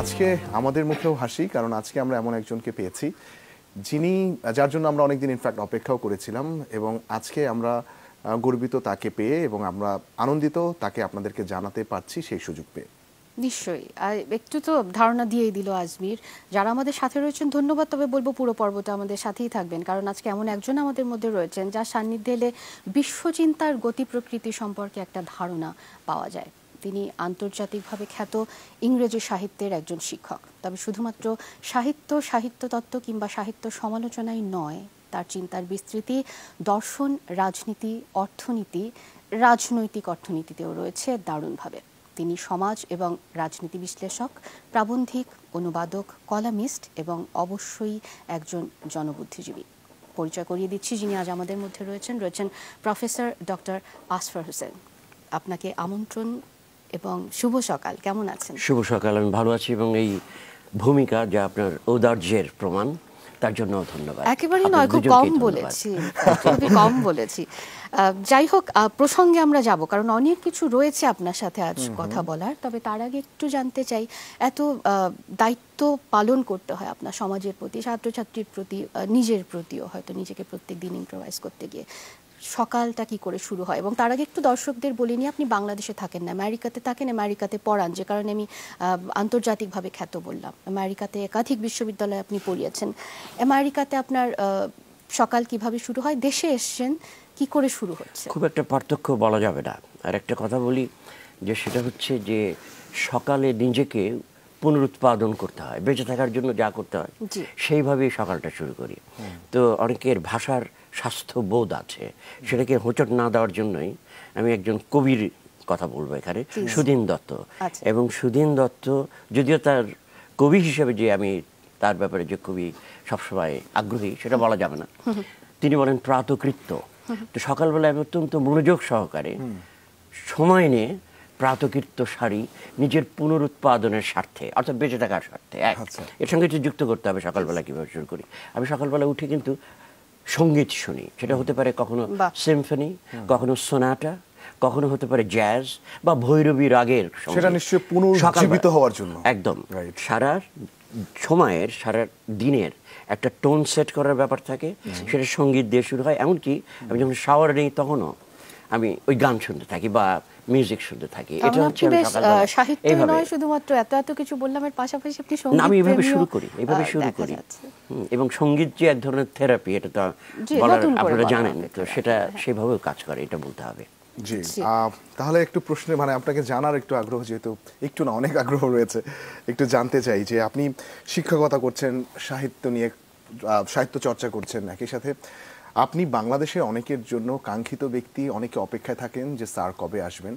আজকে আমাদের মুখেও হাসি কারণ আজকে আমরা এমন একজনকে পেয়েছি যিনি যার জন্য আমরা অনেকদিন ইনফ্যাক্ট অপেক্ষাও করেছিলাম এবং আজকে আমরা গর্বিত তাকে পেয়ে এবং আমরা আনন্দিত তাকে আপনাদেরকে জানাতে পারছি সেই সুযোগ পেয়ে নিশ্চয়ই একটু তো ধারণা দিয়েই দিল আজমির যারা আমাদের সাথে রয়েছেন ধন্যবাদ তবে বলবো পুরো পর্বটা আমাদের সাথেই থাকবেন কারণ আজকে এমন একজন আমাদের মধ্যে রয়েছেন যার সান্নিধ্যে এলে বিশ্বচিন্তার গতি প্রকৃতি সম্পর্কে একটা ধারণা পাওয়া যায় তিনি আন্তর্জাতিকভাবে খ্যাত ইংরেজি সাহিত্যের একজন শিক্ষক তবে শুধুমাত্র সাহিত্য সাহিত্য তত্ত্ব কিংবা সাহিত্য সমালোচনাই নয় তার চিন্তার বিস্তৃতি দর্শন রাজনীতি অর্থনীতি রাজনৈতিক অর্থনীতিতেও রয়েছে দারুণভাবে তিনি সমাজ এবং রাজনীতি বিশ্লেষক প্রাবন্ধিক অনুবাদক কলামিস্ট এবং অবশ্যই একজন জনবুদ্ধিজীবী পরিচয় করিয়ে দিচ্ছি যিনি আজ আমাদের মধ্যে রয়েছেন রয়েছেন প্রফেসর ডক্টর আসফার হোসেন আপনাকে আমন্ত্রণ এবং শুভ সকাল কেমন আছেন শুভ সকাল আমি ভালো আছি এবং এই ভূমিকা যা আপনার ঔদার্যের প্রমাণ তার জন্য ধন্যবাদ একেবারে নয় খুব কম বলেছি খুবই কম বলেছি যাই হোক প্রসঙ্গে আমরা যাব কারণ অনেক কিছু রয়েছে আপনার সাথে আজ কথা বলার তবে তার আগে একটু জানতে চাই এত দায়িত্ব পালন করতে হয় আপনার সমাজের প্রতি ছাত্রছাত্রীর প্রতি নিজের প্রতিও হয়তো নিজেকে প্রত্যেক দিন ইম্প্রোভাইজ করতে গিয়ে সকালটা কি করে শুরু হয় এবং তার আগে একটু দর্শকদের বলে নিয়ে আপনি বাংলাদেশে থাকেন না আমেরিকাতে থাকেন আমেরিকাতে পড়ান যে কারণে আমি আন্তর্জাতিকভাবে খ্যাত বললাম আমেরিকাতে একাধিক বিশ্ববিদ্যালয়ে আপনি পড়িয়েছেন আমেরিকাতে আপনার সকাল কিভাবে শুরু হয় দেশে এসছেন কি করে শুরু হচ্ছে খুব একটা পার্থক্য বলা যাবে না আর একটা কথা বলি যে সেটা হচ্ছে যে সকালে নিজেকে পুনরুৎপাদন করতে হয় বেঁচে থাকার জন্য যা করতে হয় সেইভাবেই সকালটা শুরু করি তো অনেকের ভাষার স্বাস্থ্যবোধ আছে সেটাকে হোঁচট না দেওয়ার জন্যই আমি একজন কবির কথা বলবো এখানে সুদিন দত্ত আচ্ছা। এবং সুদিন দত্ত যদিও তার কবি হিসেবে যে আমি তার ব্যাপারে যে কবি সবসময় আগ্রহী সেটা বলা যাবে না তিনি বলেন প্রাতকৃত্য তো সকালবেলা আমি অত্যন্ত মনোযোগ সহকারে সময় নিয়ে প্রাতকৃত্য সারি নিজের পুনরুৎপাদনের স্বার্থে অর্থাৎ বেঁচে থাকার স্বার্থে আচ্ছা। এর সঙ্গে যুক্ত করতে হবে সকালবেলা কীভাবে শুরু করি আমি সকালবেলা উঠে কিন্তু সঙ্গীত শুনি সেটা হতে পারে কখনো সিম্ফনি কখনো সোনাটা কখনো হতে পারে জ্যাজ বা ভৈরবী রাগের সেটা নিশ্চয়ই পুনর্জীবিত হওয়ার জন্য একদম সারা সময়ের সারা দিনের একটা টোন সেট করার ব্যাপার থাকে সেটা সঙ্গীত দিয়ে শুরু হয় এমনকি আমি যখন শাওয়ার নেই তখনও আমি ওই গান শুনতে থাকি বা মিউজিক শুনতে থাকি এটা হচ্ছে আমি সাহিত্য নয় শুধুমাত্র এত এত কিছু বললাম এর পাশাপাশি আপনি সঙ্গীত আমি এভাবে শুরু করি এভাবে শুরু করি এবং সঙ্গীত যে এক ধরনের থেরাপি এটা তো আপনারা জানেন তো সেটা হ্যাঁ। সেভাবেও কাজ করে এটা বলতে হবে জি তাহলে একটু প্রশ্নে মানে আপনাকে জানার একটু আগ্রহ যেহেতু একটু না অনেক আগ্রহ রয়েছে একটু জানতে চাই যে আপনি শিক্ষকতা করছেন সাহিত্য নিয়ে সাহিত্য চর্চা করছেন একই সাথে আপনি বাংলাদেশে অনেকের জন্য কাঙ্ক্ষিত ব্যক্তি অনেকে অপেক্ষায় থাকেন যে স্যার কবে আসবেন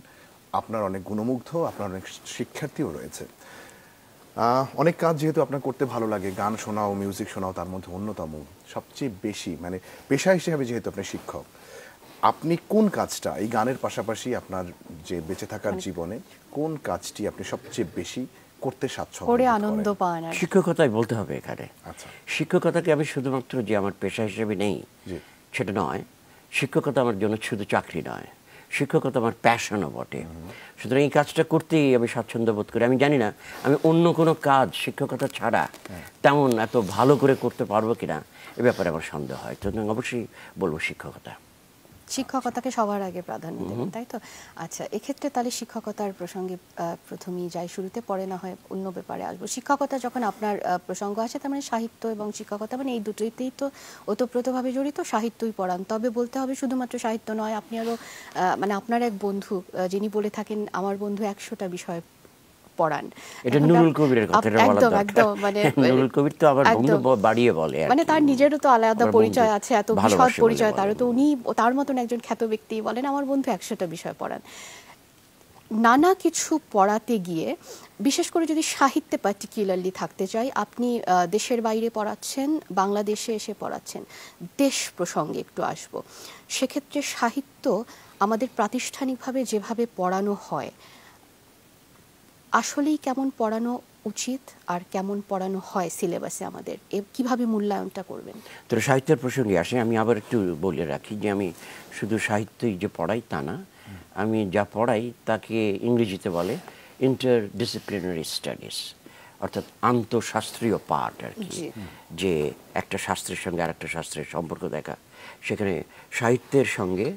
আপনার অনেক গুণমুগ্ধ আপনার অনেক শিক্ষার্থীও রয়েছে অনেক কাজ যেহেতু আপনার করতে ভালো লাগে গান শোনাও মিউজিক শোনাও তার মধ্যে অন্যতম সবচেয়ে বেশি মানে পেশা হিসেবে যেহেতু আপনি শিক্ষক আপনি কোন কাজটা এই গানের পাশাপাশি আপনার যে বেঁচে থাকার মানে জীবনে কোন কাজটি আপনি সবচেয়ে বেশি করতে স্বাচ্ছন্দ্য করে আনন্দ পান শিক্ষকতাই বলতে হবে এখানে আচ্ছা শিক্ষকতাকে আমি শুধুমাত্র যে আমার পেশা হিসেবে নেই সেটা নয় শিক্ষকতা আমার জন্য শুধু চাকরি নয় শিক্ষকতা আমার প্যাশনও বটে সুতরাং এই কাজটা করতেই আমি স্বাচ্ছন্দ্য বোধ করি আমি জানি না আমি অন্য কোনো কাজ শিক্ষকতা ছাড়া হ্যাঁ। তেমন এত ভালো করে করতে পারবো কিনা এ ব্যাপারে আমার সন্দেহ হয় সুতরাং অবশ্যই বলবো শিক্ষকতা শিক্ষকতাকে সবার আগে প্রাধান্য দেবেন তাই তো আচ্ছা এক্ষেত্রে তাহলে শিক্ষকতার প্রসঙ্গে প্রথমেই যাই শুরুতে পড়ে না হয় অন্য ব্যাপারে আসবো শিক্ষকতা যখন আপনার প্রসঙ্গ আছে তার মানে সাহিত্য এবং শিক্ষকতা মানে এই দুটোতেই তো ওতপ্রোতভাবে জড়িত সাহিত্যই পড়ান তবে বলতে হবে শুধুমাত্র সাহিত্য নয় আপনি আরও মানে আপনার এক বন্ধু যিনি বলে থাকেন আমার বন্ধু একশোটা বিষয় পড়ান এটা নুরুল কবিরের কথা একদম একদম মানে নুরুল কবির তো আবার বাড়িয়ে বলে মানে তার নিজেরও তো আলাদা পরিচয় আছে এত বিশদ মানে পরিচয় তো উনি তার মতন একজন খ্যাত ব্যক্তি বলেন আমার বন্ধু একশোটা বিষয় পড়ান নানা কিছু পড়াতে গিয়ে বিশেষ করে যদি সাহিত্যে পার্টিকুলারলি থাকতে চাই আপনি দেশের বাইরে পড়াচ্ছেন বাংলাদেশে এসে পড়াচ্ছেন দেশ প্রসঙ্গে একটু আসব সেক্ষেত্রে সাহিত্য আমাদের প্রাতিষ্ঠানিকভাবে যেভাবে পড়ানো হয় আসলেই কেমন পড়ানো উচিত আর কেমন পড়ানো হয় সিলেবাসে আমাদের কিভাবে মূল্যায়নটা করবেন তো সাহিত্যের প্রসঙ্গে আসে আমি আবার একটু বলে রাখি যে আমি শুধু সাহিত্যই যে পড়াই তা না আমি যা পড়াই তাকে ইংরেজিতে বলে ইন্টার ডিসিপ্লিনারি স্টাডিজ অর্থাৎ আন্তঃশাস্ত্রীয় পাঠ আর কি যে একটা শাস্ত্রের সঙ্গে আর একটা শাস্ত্রের সম্পর্ক দেখা সেখানে সাহিত্যের সঙ্গে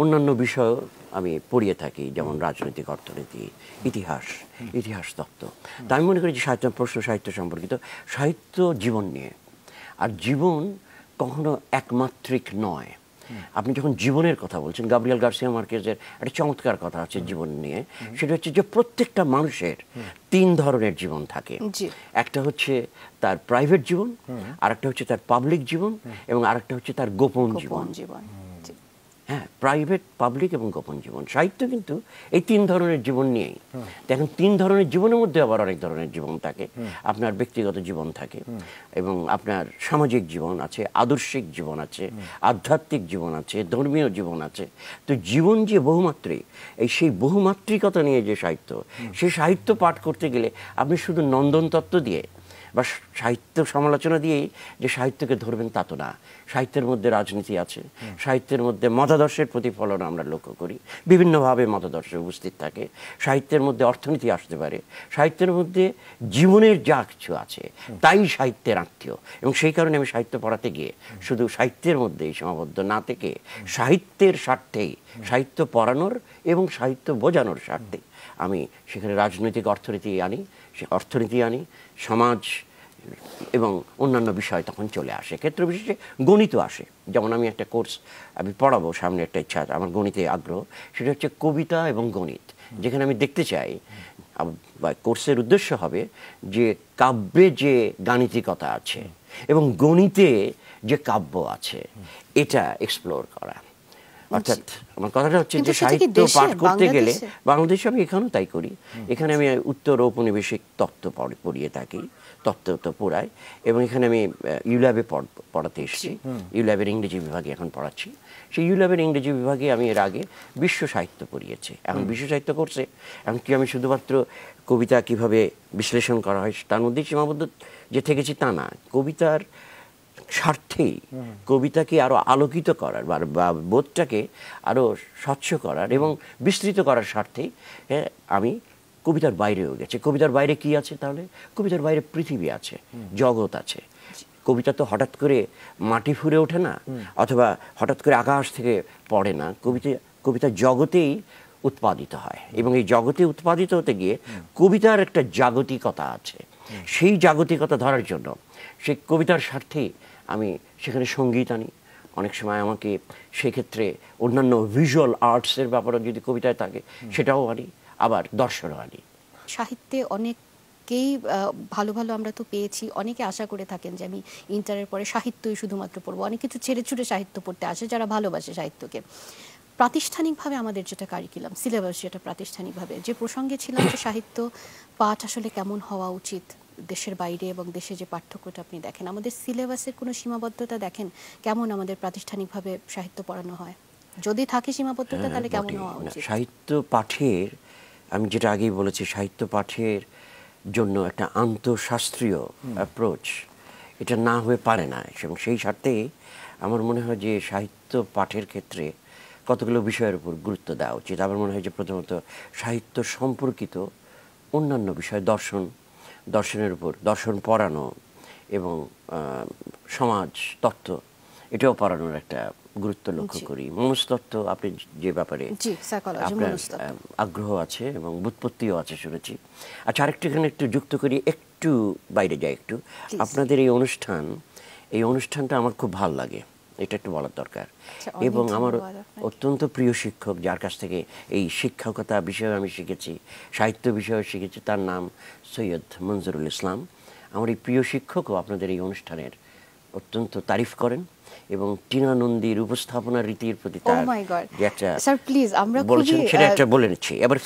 অন্যান্য বিষয় আমি পড়িয়ে থাকি যেমন রাজনৈতিক অর্থনীতি ইতিহাস ইতিহাস তত্ত্ব তা আমি মনে করি যে সাহিত্য প্রশ্ন সাহিত্য সম্পর্কিত সাহিত্য জীবন নিয়ে আর জীবন কখনো একমাত্রিক নয় আপনি যখন জীবনের কথা বলছেন গাবরিয়াল গার্সিয়া মার্কেজের একটা চমৎকার কথা আছে জীবন নিয়ে সেটা হচ্ছে যে প্রত্যেকটা মানুষের তিন ধরনের জীবন থাকে একটা হচ্ছে তার প্রাইভেট জীবন আর একটা হচ্ছে তার পাবলিক জীবন এবং আরেকটা হচ্ছে তার গোপন জীবন জীবন হ্যাঁ প্রাইভেট পাবলিক এবং গোপন জীবন সাহিত্য কিন্তু এই তিন ধরনের জীবন নিয়েই দেখেন তিন ধরনের জীবনের মধ্যে আবার অনেক ধরনের জীবন থাকে আপনার ব্যক্তিগত জীবন থাকে এবং আপনার সামাজিক জীবন আছে আদর্শিক জীবন আছে আধ্যাত্মিক জীবন আছে ধর্মীয় জীবন আছে তো জীবন যে বহুমাত্রিক এই সেই বহুমাত্রিকতা নিয়ে যে সাহিত্য সেই সাহিত্য পাঠ করতে গেলে আপনি শুধু নন্দনতত্ত্ব দিয়ে বা সাহিত্য সমালোচনা দিয়েই যে সাহিত্যকে ধরবেন তা তো না সাহিত্যের মধ্যে রাজনীতি আছে সাহিত্যের মধ্যে মতাদর্শের প্রতিফলন আমরা লক্ষ্য করি বিভিন্নভাবে মতাদর্শ উপস্থিত থাকে সাহিত্যের মধ্যে অর্থনীতি আসতে পারে সাহিত্যের মধ্যে জীবনের যা কিছু আছে তাই সাহিত্যের আত্মীয় এবং সেই কারণে আমি সাহিত্য পড়াতে গিয়ে শুধু সাহিত্যের মধ্যেই সীমাবদ্ধ না থেকে সাহিত্যের স্বার্থেই সাহিত্য পড়ানোর এবং সাহিত্য বোঝানোর স্বার্থে আমি সেখানে রাজনৈতিক অর্থনীতি আনি সে অর্থনীতি আনি সমাজ এবং অন্যান্য বিষয় তখন চলে আসে ক্ষেত্র বিশেষে গণিত আসে যেমন আমি একটা কোর্স আমি পড়াবো সামনে একটা ইচ্ছা আছে আমার গণিতে আগ্রহ সেটা হচ্ছে কবিতা এবং গণিত যেখানে আমি দেখতে চাই কোর্সের উদ্দেশ্য হবে যে কাব্যে যে গাণিতিকতা আছে এবং গণিতে যে কাব্য আছে এটা এক্সপ্লোর করা অর্থাৎ আমার কথাটা হচ্ছে যে সাহিত্য পাঠ করতে গেলে বাংলাদেশে আমি এখানেও তাই করি এখানে আমি উত্তর ঔপনিবেশিক তত্ত্ব পড়িয়ে থাকি তত্ত্ব পড়াই এবং এখানে আমি ইউল্যাবে পড়াতে এসেছি ইউল্যাবের ইংরেজি বিভাগে এখন পড়াচ্ছি সেই ইউল্যাবের ইংরেজি বিভাগে আমি এর আগে বিশ্ব সাহিত্য পড়িয়েছি এখন বিশ্ব সাহিত্য করছে এমনকি আমি শুধুমাত্র কবিতা কিভাবে বিশ্লেষণ করা হয় তার মধ্যেই সীমাবদ্ধ যে থেকেছি তা না কবিতার স্বার্থেই কবিতাকে আরও আলোকিত করার বা বোধটাকে আরও স্বচ্ছ করার এবং বিস্তৃত করার স্বার্থেই হ্যাঁ, আমি কবিতার বাইরেও গেছে কবিতার বাইরে কি আছে তাহলে কবিতার বাইরে পৃথিবী আছে জগৎ আছে কবিতা তো হঠাৎ করে মাটি ফুরে ওঠে না অথবা হঠাৎ করে আকাশ থেকে পড়ে না কবিতা কবিতা জগতেই উৎপাদিত হয় এবং এই জগতে উৎপাদিত হতে গিয়ে কবিতার একটা জাগতিকতা আছে সেই জাগতিকতা ধরার জন্য সেই কবিতার স্বার্থে আমি সেখানে সঙ্গীত আনি অনেক সময় আমাকে সেক্ষেত্রে অন্যান্য ভিজুয়াল আর্টসের ব্যাপারে যদি কবিতায় থাকে সেটাও আনি আবার দর্শন আনি সাহিত্যে অনেক কেই ভালো ভালো আমরা তো পেয়েছি অনেকে আশা করে থাকেন যে আমি ইন্টারের পরে সাহিত্যই শুধুমাত্র পড়বো অনেক কিছু ছেড়ে ছুটে সাহিত্য পড়তে আসে যারা ভালোবাসে সাহিত্যকে প্রাতিষ্ঠানিকভাবে আমাদের যেটা কারিকুলাম সিলেবাস যেটা প্রাতিষ্ঠানিকভাবে যে প্রসঙ্গে ছিলাম যে সাহিত্য পাঠ আসলে কেমন হওয়া উচিত দেশের বাইরে এবং দেশে যে পার্থক্যটা আপনি দেখেন আমাদের সিলেবাসের কোনো সীমাবদ্ধতা দেখেন কেমন আমাদের প্রাতিষ্ঠানিকভাবে সাহিত্য পড়ানো হয় যদি থাকে সীমাবদ্ধতা হ্যাঁ, তাহলে কেমন হওয়া উচিত সাহিত্য পাঠের আমি যেটা আগেই বলেছি সাহিত্য পাঠের জন্য একটা আন্তঃশাস্ত্রীয় অ্যাপ্রোচ এটা না হয়ে পারে না এবং সেই স্বার্থে আমার মনে হয় যে সাহিত্য পাঠের ক্ষেত্রে কতগুলো বিষয়ের উপর গুরুত্ব দেওয়া উচিত আমার মনে হয় যে প্রথমত সাহিত্য সম্পর্কিত অন্যান্য বিষয় দর্শন দর্শনের উপর দর্শন পড়ানো এবং সমাজ তত্ত্ব এটাও পড়ানোর একটা গুরুত্ব লক্ষ্য করি মনস্তত্ত্ব আপনি যে ব্যাপারে আপনার আগ্রহ আছে এবং বুৎপত্তিও আছে শুনেছি আচ্ছা আরেকটু এখানে একটু যুক্ত করি একটু বাইরে যাই একটু আপনাদের এই অনুষ্ঠান এই অনুষ্ঠানটা আমার খুব ভাল লাগে এটা একটু বলার দরকার আচ্ছা, এবং আমার অত্যন্ত প্রিয় শিক্ষক যার কাছ থেকে এই শিক্ষকতা বিষয়ে আমি শিখেছি সাহিত্য বিষয়ে শিখেছি তার নাম সৈয়দ মঞ্জুরুল ইসলাম আমার এই প্রিয় শিক্ষকও আপনাদের এই অনুষ্ঠানের অত্যন্ত তারিফ করেন এবং টিনা নন্দীর উপস্থাপনা রীতির প্রতি oh তার বলে নিচ্ছি এবার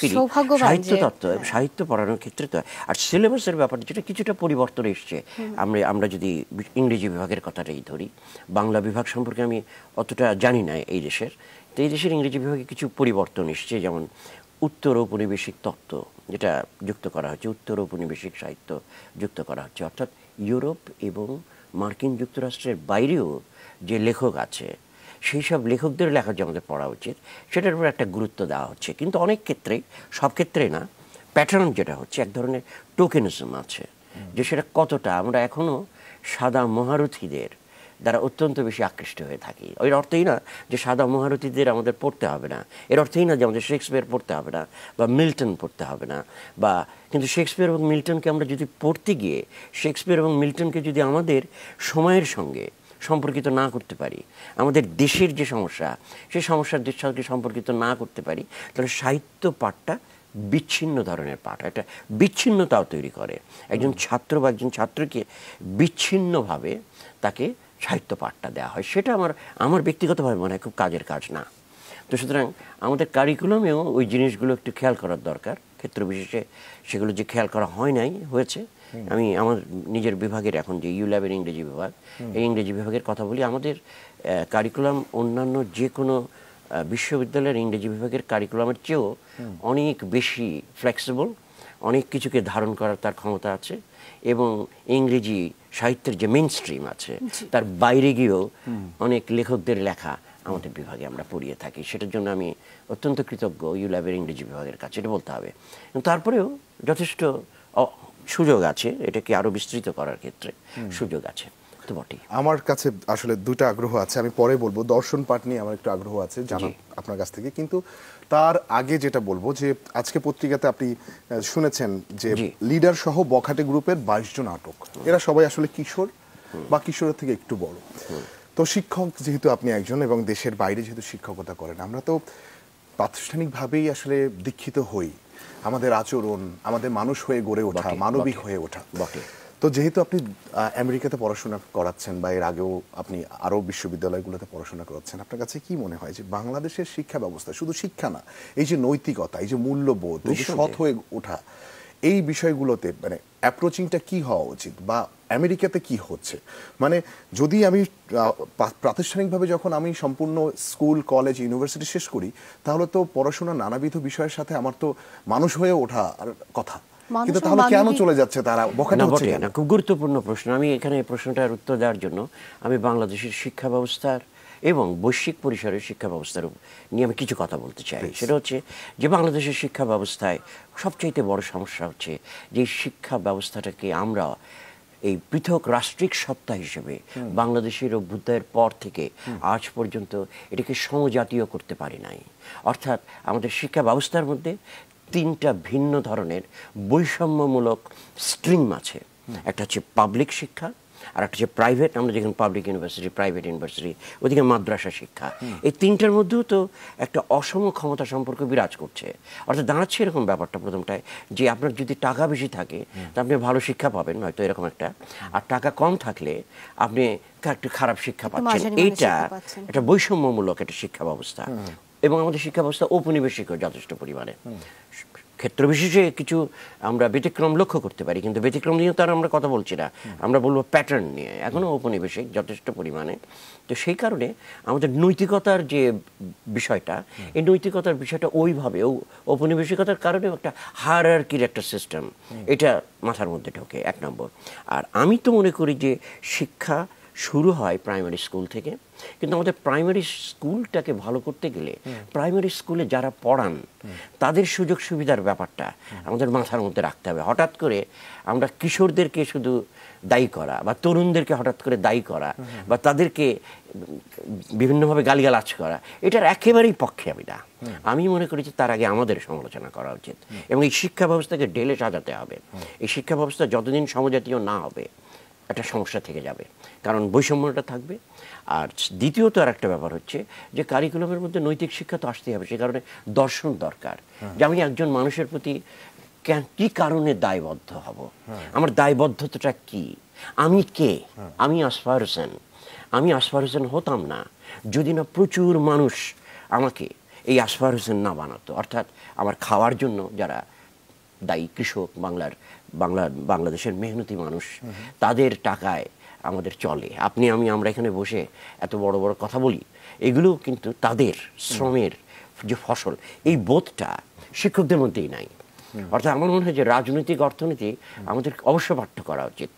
সাহিত্য তত্ত্ব হ্যাঁ। সাহিত্য পড়ানোর ক্ষেত্রে তো আর সিলেবাসের ব্যাপারে যেটা কিছুটা পরিবর্তন এসছে আমরা আমরা যদি ইংরেজি বিভাগের কথাটাই ধরি বাংলা বিভাগ সম্পর্কে আমি অতটা জানি না এই দেশের তো এই দেশের ইংরেজি বিভাগে কিছু পরিবর্তন এসছে যেমন উত্তর ঔপনিবেশিক তত্ত্ব যেটা যুক্ত করা হচ্ছে উত্তর ঔপনিবেশিক সাহিত্য যুক্ত করা হচ্ছে অর্থাৎ ইউরোপ এবং মার্কিন যুক্তরাষ্ট্রের বাইরেও যে লেখক আছে সেই সব লেখকদের লেখা যে আমাদের পড়া উচিত সেটার উপর একটা গুরুত্ব দেওয়া হচ্ছে কিন্তু অনেক ক্ষেত্রেই সব ক্ষেত্রে না প্যাটার্ন যেটা হচ্ছে এক ধরনের টোকেনিজম আছে যে সেটা কতটা আমরা এখনও সাদা মহারথীদের দ্বারা অত্যন্ত বেশি আকৃষ্ট হয়ে থাকি এর অর্থই না যে সাদা মহারথীদের আমাদের পড়তে হবে না এর অর্থই না যে আমাদের শেক্সপিয়ার পড়তে হবে না বা মিল্টন পড়তে হবে না বা কিন্তু শেক্সপিয়ার এবং মিল্টনকে আমরা যদি পড়তে গিয়ে শেক্সপিয়ার এবং মিল্টনকে যদি আমাদের সময়ের সঙ্গে সম্পর্কিত না করতে পারি আমাদের দেশের যে সমস্যা সেই সমস্যার দেশের সঙ্গে সম্পর্কিত না করতে পারি তাহলে সাহিত্য পাঠটা বিচ্ছিন্ন ধরনের পাঠ একটা বিচ্ছিন্নতাও তৈরি করে একজন ছাত্র বা একজন ছাত্রকে বিচ্ছিন্নভাবে তাকে সাহিত্য পাঠটা দেওয়া হয় সেটা আমার আমার ব্যক্তিগতভাবে মনে হয় খুব কাজের কাজ না তো সুতরাং আমাদের কারিকুলামেও ওই জিনিসগুলো একটু খেয়াল করার দরকার ক্ষেত্র বিশেষে সেগুলো যে খেয়াল করা হয় নাই হয়েছে আমি আমার নিজের বিভাগের এখন যে ইউ ল্যাবের ইংরেজি বিভাগ এই ইংরেজি বিভাগের কথা বলি আমাদের কারিকুলাম অন্যান্য যে কোনো বিশ্ববিদ্যালয়ের ইংরেজি বিভাগের কারিকুলামের চেয়েও অনেক বেশি ফ্লেক্সিবল অনেক কিছুকে ধারণ করার তার ক্ষমতা আছে এবং ইংরেজি সাহিত্যের যে মেন স্ট্রিম আছে তার বাইরে গিয়েও অনেক লেখকদের লেখা আমাদের বিভাগে আমরা পড়িয়ে থাকি সেটার জন্য আমি অত্যন্ত কৃতজ্ঞ ইউল্যাবের ইংরেজি বিভাগের কাছে এটা বলতে হবে তারপরেও যথেষ্ট সুযোগ আছে এটাকে আরও বিস্তৃত করার ক্ষেত্রে সুযোগ আছে আমার কাছে আসলে দুটো আগ্রহ আছে আমি পরে বলবো দর্শন পাঠ নিয়ে আমার একটু আগ্রহ আছে জানা আপনার কাছ থেকে কিন্তু তার আগে যেটা বলবো যে আজকে পত্রিকাতে আপনি শুনেছেন যে লিডার সহ বখাটে গ্রুপের বাইশ জন আটক এরা সবাই আসলে কিশোর বা কিশোরের থেকে একটু বড় তো শিক্ষক যেহেতু আপনি একজন এবং দেশের বাইরে যেহেতু শিক্ষকতা করেন আমরা তো প্রাতিষ্ঠানিকভাবেই আসলে দীক্ষিত হই আমাদের আচরণ আমাদের মানুষ হয়ে গড়ে ওঠা মানবিক হয়ে ওঠা বটে তো যেহেতু আপনি আমেরিকাতে পড়াশোনা করাচ্ছেন বা এর আগেও আপনি আরও বিশ্ববিদ্যালয়গুলোতে পড়াশোনা করাচ্ছেন আপনার কাছে কি মনে হয় যে বাংলাদেশের শিক্ষা ব্যবস্থা শুধু শিক্ষা না এই যে নৈতিকতা এই যে মূল্যবোধ এই সৎ হয়ে ওঠা এই বিষয়গুলোতে মানে অ্যাপ্রোচিংটা কি হওয়া উচিত বা আমেরিকাতে কি হচ্ছে মানে যদি আমি প্রাতিষ্ঠানিকভাবে যখন আমি সম্পূর্ণ স্কুল কলেজ ইউনিভার্সিটি শেষ করি তাহলে তো পড়াশোনা নানাবিধ বিষয়ের সাথে আমার তো মানুষ হয়ে ওঠা কথা কিন্তু তাহলে কেন চলে যাচ্ছে তারা খুব গুরুত্বপূর্ণ প্রশ্ন আমি এখানে প্রশ্নটার উত্তর দেওয়ার জন্য আমি বাংলাদেশের শিক্ষা ব্যবস্থার এবং বৈশ্বিক পরিসরের শিক্ষা ব্যবস্থার নিয়ে আমি কিছু কথা বলতে চাই সেটা হচ্ছে যে বাংলাদেশের শিক্ষা ব্যবস্থায় সবচাইতে বড় সমস্যা হচ্ছে যে শিক্ষা ব্যবস্থাটাকে আমরা এই পৃথক রাষ্ট্রিক সত্তা হিসেবে বাংলাদেশের অভ্যুদয়ের পর থেকে আজ পর্যন্ত এটাকে সমজাতীয় করতে পারি নাই অর্থাৎ আমাদের শিক্ষা ব্যবস্থার মধ্যে তিনটা ভিন্ন ধরনের বৈষম্যমূলক স্ট্রিম আছে একটা হচ্ছে পাবলিক শিক্ষা আর একটা হচ্ছে প্রাইভেট আমরা যেখানে পাবলিক ইউনিভার্সিটি প্রাইভেট ইউনিভার্সিটি ওদিকে মাদ্রাসা শিক্ষা এই তিনটার মধ্যেও তো একটা অসম ক্ষমতা সম্পর্ক বিরাজ করছে অর্থাৎ দাঁড়াচ্ছে এরকম ব্যাপারটা প্রথমটায় যে আপনার যদি টাকা বেশি থাকে তা আপনি ভালো শিক্ষা পাবেন হয়তো এরকম একটা আর টাকা কম থাকলে আপনি একটু খারাপ শিক্ষা পাচ্ছেন এইটা একটা বৈষম্যমূলক একটা শিক্ষা ব্যবস্থা এবং আমাদের শিক্ষা ব্যবস্থা ঔপনিবেশিক যথেষ্ট পরিমাণে ক্ষেত্র বিশেষে কিছু আমরা ব্যতিক্রম লক্ষ্য করতে পারি কিন্তু ব্যতিক্রম নিয়ে আর আমরা কথা বলছি না আমরা বলবো প্যাটার্ন নিয়ে এখনও ঔপনিবেশিক যথেষ্ট পরিমাণে তো সেই কারণে আমাদের নৈতিকতার যে বিষয়টা এই নৈতিকতার বিষয়টা ওইভাবে ঔপনিবেশিকতার কারণে একটা হার আর কির একটা সিস্টেম এটা মাথার মধ্যে ঢোকে এক নম্বর আর আমি তো মনে করি যে শিক্ষা শুরু হয় প্রাইমারি স্কুল থেকে কিন্তু আমাদের প্রাইমারি স্কুলটাকে ভালো করতে গেলে প্রাইমারি স্কুলে যারা পড়ান তাদের সুযোগ সুবিধার ব্যাপারটা আমাদের মাথার মধ্যে রাখতে হবে হঠাৎ করে আমরা কিশোরদেরকে শুধু দায়ী করা বা তরুণদেরকে হঠাৎ করে দায়ী করা বা তাদেরকে বিভিন্নভাবে গালিগালাজ করা এটার একেবারেই পক্ষে আমি না আমি মনে করি যে তার আগে আমাদের সমালোচনা করা উচিত এবং এই শিক্ষা ব্যবস্থাকে ডেলে সাজাতে হবে এই শিক্ষা ব্যবস্থা যতদিন সমজাতীয় না হবে একটা সমস্যা থেকে যাবে কারণ বৈষম্যটা থাকবে আর দ্বিতীয়ত আর একটা ব্যাপার হচ্ছে যে কারিকুলামের মধ্যে নৈতিক শিক্ষা তো আসতেই হবে সে কারণে দর্শন দরকার হ্যাঁ। যে আমি একজন মানুষের প্রতি কি কারণে দায়বদ্ধ হব হ্যাঁ। আমার দায়বদ্ধতাটা কি আমি কে হ্যাঁ। আমি আসফার হোসেন আমি আসফার হোসেন হতাম না যদি না প্রচুর মানুষ আমাকে এই আসফার হোসেন না বানাতো অর্থাৎ আমার খাওয়ার জন্য যারা দায়ী কৃষক বাংলার বাংলার বাংলাদেশের মেহনতি মানুষ তাদের টাকায় আমাদের চলে আপনি আমি আমরা এখানে বসে এত বড় বড় কথা বলি এগুলো কিন্তু তাদের শ্রমের যে ফসল এই বোধটা শিক্ষকদের মধ্যেই নাই অর্থাৎ আমার মনে হয় যে রাজনৈতিক অর্থনীতি আমাদের অবশ্য পাঠ্য করা উচিত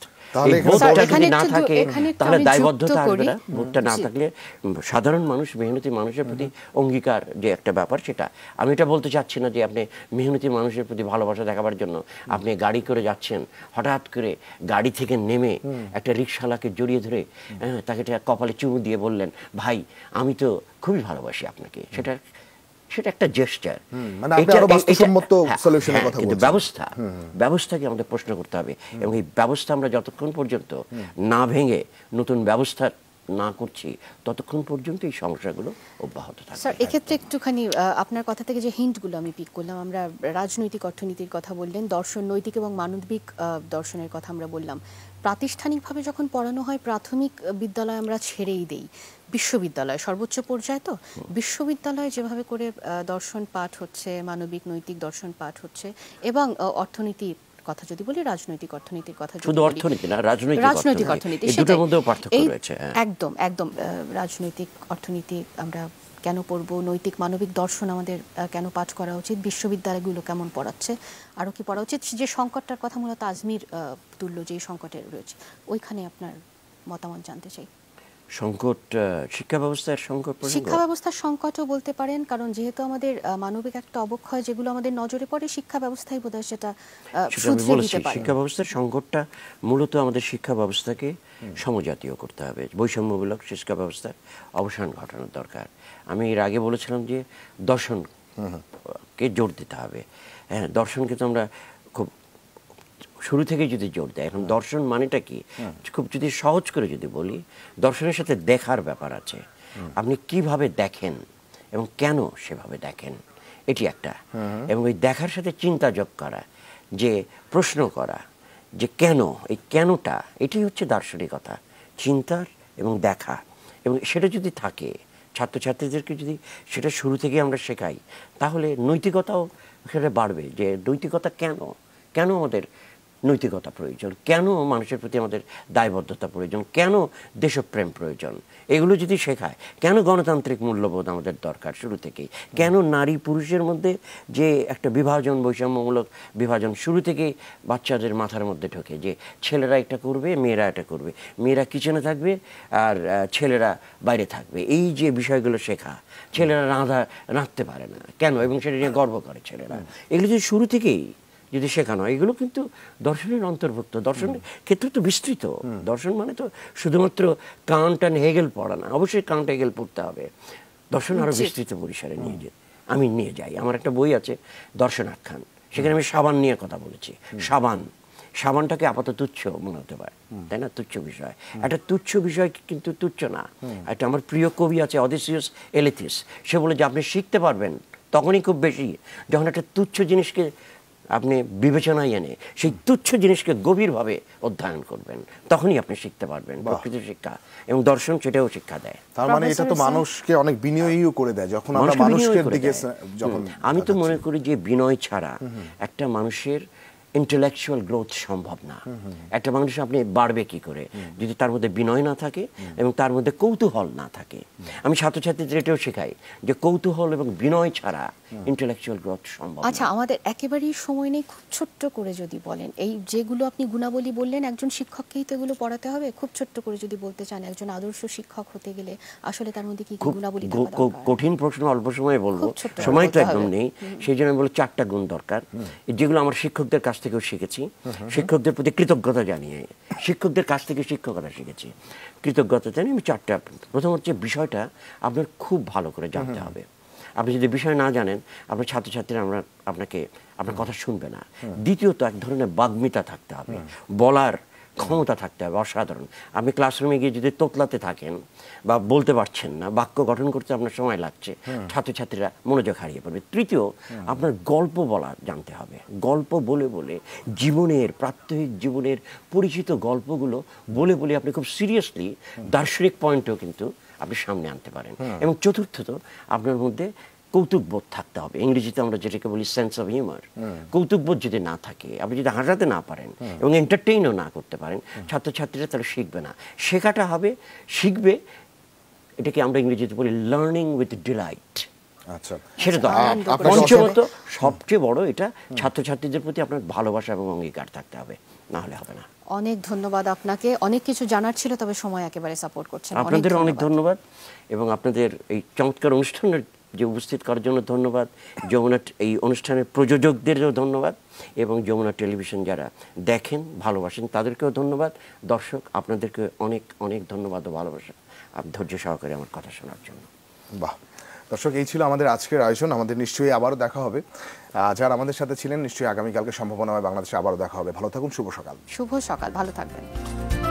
সাধারণ মানুষ মেহনতি মানুষের প্রতি অঙ্গীকার যে একটা ব্যাপার সেটা আমি এটা বলতে চাচ্ছি না যে আপনি মেহনতি মানুষের প্রতি ভালোবাসা দেখাবার জন্য আপনি গাড়ি করে যাচ্ছেন হঠাৎ করে গাড়ি থেকে নেমে একটা রিক্সালাকে জড়িয়ে ধরে হ্যাঁ, তাকে কপালে চুমু দিয়ে বললেন ভাই আমি তো খুবই ভালোবাসি আপনাকে সেটা সেটা একটা জেস্টার মানে হ্যাঁ, হ্যাঁ, কিন্তু ব্যবস্থা ব্যবস্থাকে আমাদের প্রশ্ন করতে হবে এবং এই ব্যবস্থা আমরা যতক্ষণ পর্যন্ত না ভেঙে নতুন ব্যবস্থার না করছি ততক্ষণ পর্যন্ত এই সমস্যাগুলো অব্যাহত থাকে স্যার এক্ষেত্রে একটুখানি আপনার কথা থেকে যে হিন্টগুলো আমি পিক করলাম আমরা রাজনৈতিক অর্থনীতির কথা বললেন দর্শন নৈতিক এবং মানবিক দর্শনের কথা আমরা বললাম প্রাতিষ্ঠানিকভাবে যখন পড়ানো হয় প্রাথমিক বিদ্যালয় আমরা ছেড়েই দেই বিশ্ববিদ্যালয় সর্বোচ্চ পর্যায়ে তো বিশ্ববিদ্যালয়ে যেভাবে করে দর্শন পাঠ হচ্ছে মানবিক নৈতিক দর্শন পাঠ হচ্ছে এবং অর্থনীতি কথা যদি বলি রাজনৈতিক অর্থনীতির কথা শুধু অর্থনীতি না রাজনৈতিক রাজনৈতিক অর্থনীতি দুটোর মধ্যেও পার্থক্য রয়েছে হ্যাঁ। একদম একদম রাজনৈতিক অর্থনীতি আমরা কেন পড়ব নৈতিক মানবিক দর্শন আমাদের কেন পাঠ করা উচিত বিশ্ববিদ্যালয়গুলো কেমন পড়াচ্ছে আরও কি পড়া উচিত যে সংকটটার কথা মূলত আজমির তুল্য যে সংকটে রয়েছে ওইখানে আপনার মতামত জানতে চাই সংকট শিক্ষা ব্যবস্থার সংকট শিক্ষা ব্যবস্থার সংকটও বলতে পারেন কারণ যেহেতু আমাদের মানবিক একটা অবক্ষয় যেগুলো আমাদের নজরে পড়ে শিক্ষা ব্যবস্থায় বোধহয় সেটা শিক্ষা ব্যবস্থার সংকটটা মূলত আমাদের শিক্ষা ব্যবস্থাকে সমজাতীয় করতে হবে বৈষম্যমূলক শিক্ষা ব্যবস্থার অবসান ঘটানোর দরকার আমি এর আগে বলেছিলাম যে দর্শন কে জোর দিতে হবে হ্যাঁ দর্শনকে তো আমরা খুব শুরু থেকে যদি জোর দেয় এখন দর্শন মানেটা কি খুব যদি সহজ করে যদি বলি দর্শনের সাথে দেখার ব্যাপার আছে আপনি কিভাবে দেখেন এবং কেন সেভাবে দেখেন এটি একটা এবং ওই দেখার সাথে চিন্তা যোগ করা যে প্রশ্ন করা যে কেন এই কেনটা এটি হচ্ছে দার্শনিকতা চিন্তার এবং দেখা এবং সেটা যদি থাকে ছাত্রছাত্রীদেরকে যদি সেটা শুরু থেকে আমরা শেখাই তাহলে নৈতিকতাও সেটা বাড়বে যে নৈতিকতা কেন কেন আমাদের নৈতিকতা প্রয়োজন কেন মানুষের প্রতি আমাদের দায়বদ্ধতা প্রয়োজন কেন দেশপ্রেম প্রয়োজন এগুলো যদি শেখায় কেন গণতান্ত্রিক মূল্যবোধ আমাদের দরকার শুরু থেকেই কেন নারী পুরুষের মধ্যে যে একটা বিভাজন বৈষম্যমূলক বিভাজন শুরু থেকেই বাচ্চাদের মাথার মধ্যে ঢোকে যে ছেলেরা এটা করবে মেয়েরা এটা করবে মেয়েরা কিচেনে থাকবে আর ছেলেরা বাইরে থাকবে এই যে বিষয়গুলো শেখা ছেলেরা রাঁধা রাঁধতে পারে না কেন এবং সেটা নিয়ে গর্ব করে ছেলেরা এগুলো যদি শুরু থেকেই যদি শেখানো হয় এগুলো কিন্তু দর্শনের অন্তর্ভুক্ত দর্শনের ক্ষেত্র তো বিস্তৃত দর্শন মানে তো শুধুমাত্র কাউন্ট অ্যান্ড হেগেল পড়া না অবশ্যই কাউন্ট হেগেল পড়তে হবে দর্শন আরও বিস্তৃত পরিসরে নিয়ে যে আমি নিয়ে যাই আমার একটা বই আছে দর্শন আখ্যান সেখানে আমি সাবান নিয়ে কথা বলেছি সাবান সাবানটাকে আপাতত তুচ্ছ মনে হতে পারে তাই না তুচ্ছ বিষয় একটা তুচ্ছ বিষয় কিন্তু তুচ্ছ না একটা আমার প্রিয় কবি আছে অদেসিয়াস এলেথিস সে বলে যে আপনি শিখতে পারবেন তখনই খুব বেশি যখন একটা তুচ্ছ জিনিসকে আপনি বিবেচনায় এনে সেই তুচ্ছ জিনিসকে গভীরভাবে অধ্যয়ন করবেন তখনই আপনি শিখতে পারবেন প্রকৃত শিক্ষা এবং দর্শন সেটাও শিক্ষা দেয় তার মানে এটা তো মানুষকে অনেক বিনয়ীও করে দেয় যখন আমরা মানুষের দিকে যখন আমি তো মনে করি যে বিনয় ছাড়া একটা মানুষের ইন্টেলেকচুয়াল গ্রোথ সম্ভব না একটা মানুষ আপনি বাড়বে কি করে যদি তার মধ্যে বিনয় না থাকে এবং তার মধ্যে কৌতূহল না থাকে আমি ছাত্রছাত্রীদের এটাও শেখাই যে কৌতূহল এবং বিনয় ছাড়া ইন্টেলেকচুয়াল গ্রোথ সম্ভব আচ্ছা আমাদের একেবারেই সময় নেই খুব ছোট্ট করে যদি বলেন এই যেগুলো আপনি গুণাবলী বললেন একজন শিক্ষককেই তো এগুলো পড়াতে হবে খুব ছোট্ট করে যদি বলতে চান একজন আদর্শ শিক্ষক হতে গেলে আসলে তার মধ্যে কি গুণাবলী কঠিন প্রশ্ন অল্প সময়ে বলবো সময় তো একদম নেই সেই জন্য আমি বলি চারটা গুণ দরকার যেগুলো আমার শিক্ষকদের কাছ থেকেও শিখেছি শিক্ষকদের প্রতি কৃতজ্ঞতা জানিয়ে শিক্ষকদের কাছ থেকে শিক্ষকতা শিখেছি কৃতজ্ঞতা জানিয়ে আমি চারটে প্রথম হচ্ছে বিষয়টা আপনার খুব ভালো করে জানতে হবে আপনি যদি বিষয় না জানেন আপনার ছাত্রছাত্রীরা আমরা আপনাকে আপনার কথা শুনবে না দ্বিতীয়ত এক ধরনের বাগ্মিতা থাকতে হবে বলার ক্ষমতা থাকতে হবে অসাধারণ আপনি ক্লাসরুমে গিয়ে যদি তোতলাতে থাকেন বা বলতে পারছেন না বাক্য গঠন করতে আপনার সময় লাগছে হ্যাঁ। ছাত্রছাত্রীরা মনোযোগ হারিয়ে পড়বে তৃতীয় হ্যাঁ। আপনার গল্প বলা জানতে হবে গল্প বলে বলে জীবনের প্রাত্যহিক জীবনের পরিচিত গল্পগুলো বলে বলে আপনি খুব সিরিয়াসলি হ্যাঁ। দার্শনিক পয়েন্টও কিন্তু আপনি সামনে আনতে পারেন এবং চতুর্থত আপনার মধ্যে কৌতুকবোধ থাকতে হবে ইংরেজিতে আমরা যেটাকে বলি সেন্স অফ হিউমার কৌতুকবোধ যদি না থাকে আপনি যদি হাসাতে না পারেন এবং এন্টারটেইনও না করতে পারেন ছাত্রছাত্রীরা তারা শিখবে না শেখাটা হবে শিখবে এটাকে আমরা ইংরেজিতে বলি লার্নিং উইথ ডিলাইট সেটা আচ্ছা, তো সবচেয়ে বড় এটা ছাত্রছাত্রীদের প্রতি আপনার ভালোবাসা এবং অঙ্গীকার থাকতে হবে না হলে হবে না অনেক ধন্যবাদ আপনাকে অনেক কিছু জানার ছিল তবে সময় একেবারে সাপোর্ট করছেন আপনাদের অনেক ধন্যবাদ এবং আপনাদের এই চমৎকার অনুষ্ঠানের যে উপস্থিত করার জন্য ধন্যবাদ যমুনা এই অনুষ্ঠানের প্রযোজকদেরও ধন্যবাদ এবং যমুনা টেলিভিশন যারা দেখেন ভালোবাসেন তাদেরকেও ধন্যবাদ দর্শক আপনাদেরকে অনেক অনেক ধন্যবাদ ও ভালোবাসা ধৈর্য সহকারে আমার কথা শোনার জন্য বাহ দর্শক এই ছিল আমাদের আজকের আয়োজন আমাদের নিশ্চয়ই আবারও দেখা হবে যারা আমাদের সাথে ছিলেন নিশ্চয়ই আগামীকালকে সম্ভাবনা হয় বাংলাদেশে আবারও দেখা হবে ভালো থাকুন শুভ সকাল শুভ সকাল ভালো থাকবেন